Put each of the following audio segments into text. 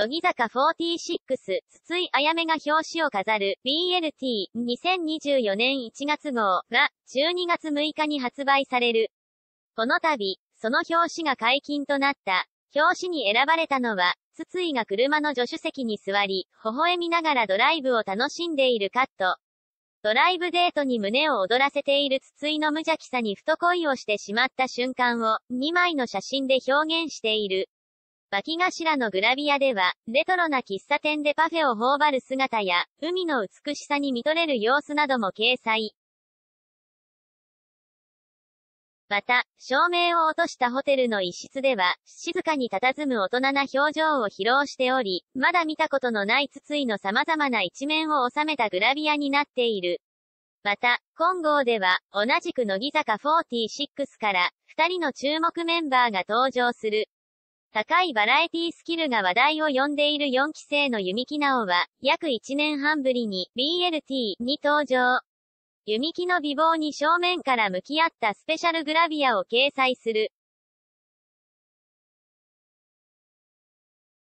乃木坂46、筒井あやめが表紙を飾る BLT2024 年1月号が12月6日に発売される。この度、その表紙が解禁となった。表紙に選ばれたのは、筒井が車の助手席に座り、微笑みながらドライブを楽しんでいるカット。ドライブデートに胸を躍らせている筒井の無邪気さに太恋をしてしまった瞬間を2枚の写真で表現している。脇頭のグラビアでは、レトロな喫茶店でパフェを頬張る姿や、海の美しさに見とれる様子なども掲載。また、照明を落としたホテルの一室では、静かに佇む大人な表情を披露しており、まだ見たことのない筒井の様々な一面を収めたグラビアになっている。また、金剛では、同じく乃木坂46から、二人の注目メンバーが登場する。高いバラエティスキルが話題を呼んでいる4期生の弓木直は、約1年半ぶりに BLT に登場。弓木の美貌に正面から向き合ったスペシャルグラビアを掲載する。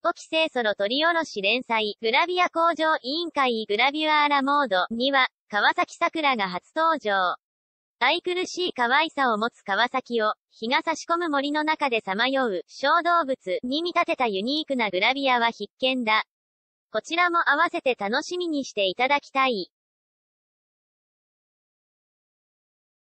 5期生ソロ取り下ろし連載、グラビア工場委員会グラビュアーラモードには、川崎桜が初登場。愛くるしい可愛さを持つ川崎を、日が差し込む森の中で彷徨う小動物に見立てたユニークなグラビアは必見だ。こちらも合わせて楽しみにしていただきたい。